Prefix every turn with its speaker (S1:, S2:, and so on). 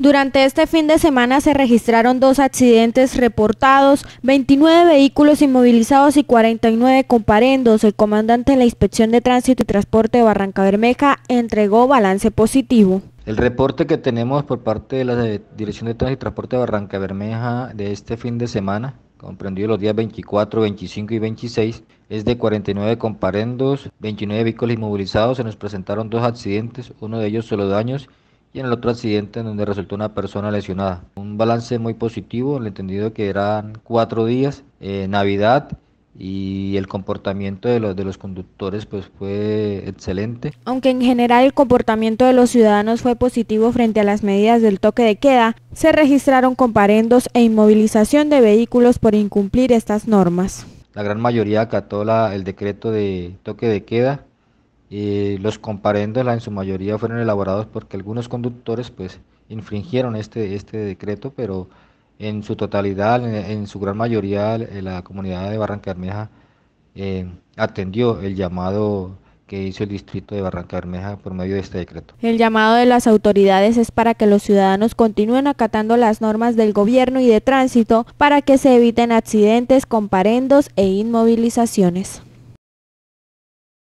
S1: Durante este fin de semana se registraron dos accidentes reportados, 29 vehículos inmovilizados y 49 comparendos. El comandante de la Inspección de Tránsito y Transporte de Barranca Bermeja entregó balance positivo.
S2: El reporte que tenemos por parte de la Dirección de Tránsito y Transporte de Barranca Bermeja de este fin de semana, comprendido los días 24, 25 y 26, es de 49 comparendos, 29 vehículos inmovilizados. Se nos presentaron dos accidentes, uno de ellos solo daños y en el otro accidente en donde resultó una persona lesionada. Un balance muy positivo, el entendido que eran cuatro días, eh, Navidad y el comportamiento de los, de los conductores pues fue excelente.
S1: Aunque en general el comportamiento de los ciudadanos fue positivo frente a las medidas del toque de queda, se registraron comparendos e inmovilización de vehículos por incumplir estas normas.
S2: La gran mayoría acató el decreto de toque de queda y eh, los comparendos en su mayoría fueron elaborados porque algunos conductores pues infringieron este, este decreto, pero en su totalidad, en, su gran mayoría, eh, la comunidad de Barranca Bermeja eh, atendió el llamado que hizo el distrito de Barranca Bermeja por medio de este decreto.
S1: El llamado de las autoridades es para que los ciudadanos continúen acatando las normas del gobierno y de tránsito para que se eviten accidentes, comparendos e inmovilizaciones.